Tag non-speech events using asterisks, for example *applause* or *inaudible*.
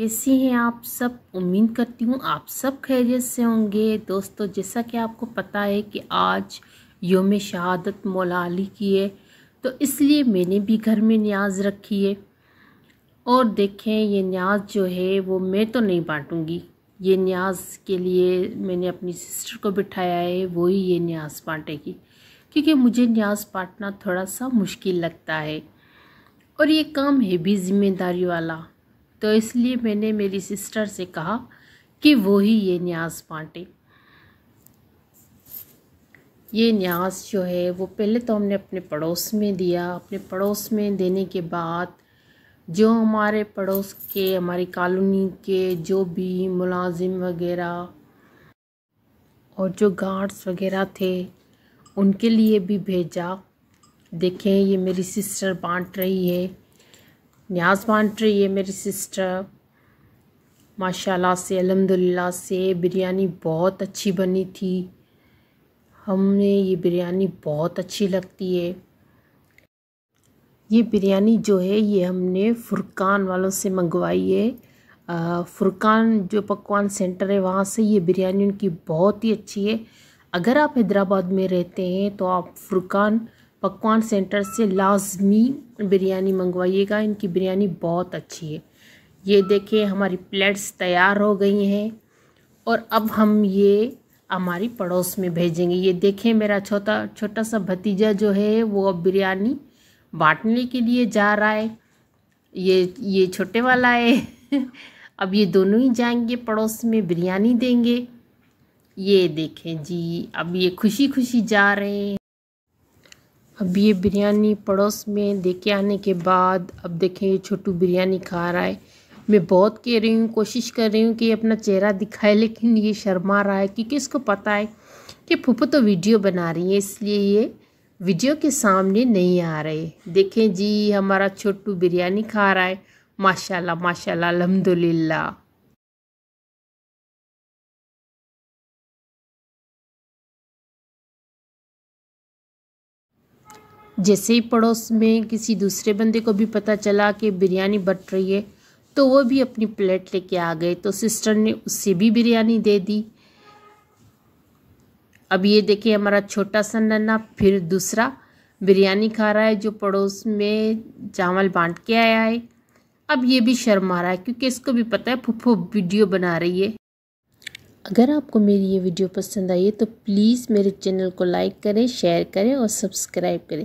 कैसे हैं आप सब उम्मीद करती हूँ आप सब खैरियत से होंगे दोस्तों जैसा कि आपको पता है कि आज योम शहादत मौला अली की है तो इसलिए मैंने भी घर में न्याज रखी है और देखें ये न्याज जो है वो मैं तो नहीं बांटूंगी ये न्याज के लिए मैंने अपनी सिस्टर को बिठाया है वही ये न्याज बांटेगी क्योंकि मुझे न्याज बांटना थोड़ा सा मुश्किल लगता है और ये काम है भी ज़िम्मेदारी वाला तो इसलिए मैंने मेरी सिस्टर से कहा कि वो ही ये न्याज बांटे ये न्याज जो है वो पहले तो हमने अपने पड़ोस में दिया अपने पड़ोस में देने के बाद जो हमारे पड़ोस के हमारी कॉलोनी के जो भी मुलाजिम वगैरह और जो गार्ड्स वगैरह थे उनके लिए भी भेजा देखें ये मेरी सिस्टर बांट रही है न्याज बांट रही है मेरी सिस्टर माशाल्लाह से अलहमदिल्ला से बिरयानी बहुत अच्छी बनी थी हमने ये बिरयानी बहुत अच्छी लगती है ये बिरयानी जो है ये हमने फुरकान वालों से मंगवाई है फुरकान जो पकवान सेंटर है वहाँ से ये बिरयानी उनकी बहुत ही अच्छी है अगर आप हैदराबाद में रहते हैं तो आप फुरकान पकवान सेंटर से लाजमी बिरयानी मंगवाइएगा इनकी बिरयानी बहुत अच्छी है ये देखिए हमारी प्लेट्स तैयार हो गई हैं और अब हम ये हमारी पड़ोस में भेजेंगे ये देखें मेरा छोटा छोटा सा भतीजा जो है वो अब बिरयानी बांटने के लिए जा रहा है ये ये छोटे वाला है *laughs* अब ये दोनों ही जाएंगे पड़ोस में बिरयानी देंगे ये देखें जी अब ये खुशी खुशी जा रहे हैं अब ये बिरयानी पड़ोस में दे के आने के बाद अब देखें ये छोटू बिरयानी खा रहा है मैं बहुत कह रही हूँ कोशिश कर रही हूँ कि ये अपना चेहरा दिखाए लेकिन ये शर्मा रहा है क्योंकि इसको पता है कि फूफो तो वीडियो बना रही है इसलिए ये वीडियो के सामने नहीं आ रहे देखें जी हमारा छोटू बिरयानी खा रहा है माशाल्लाह माशाल्लाह अलहमदुलिल्लाह जैसे ही पड़ोस में किसी दूसरे बंदे को भी पता चला कि बिरयानी बट रही है तो वो भी अपनी प्लेट लेके आ गए तो सिस्टर ने उससे भी बिरयानी दे दी अब ये देखिए हमारा छोटा सा नन्ना फिर दूसरा बिरयानी खा रहा है जो पड़ोस में चावल बांट के आया है अब ये भी शर्मा रहा है क्योंकि इसको भी पता है फुफ्फो वीडियो बना रही है अगर आपको मेरी ये वीडियो पसंद आई है तो प्लीज़ मेरे चैनल को लाइक करें शेयर करें और सब्सक्राइब करें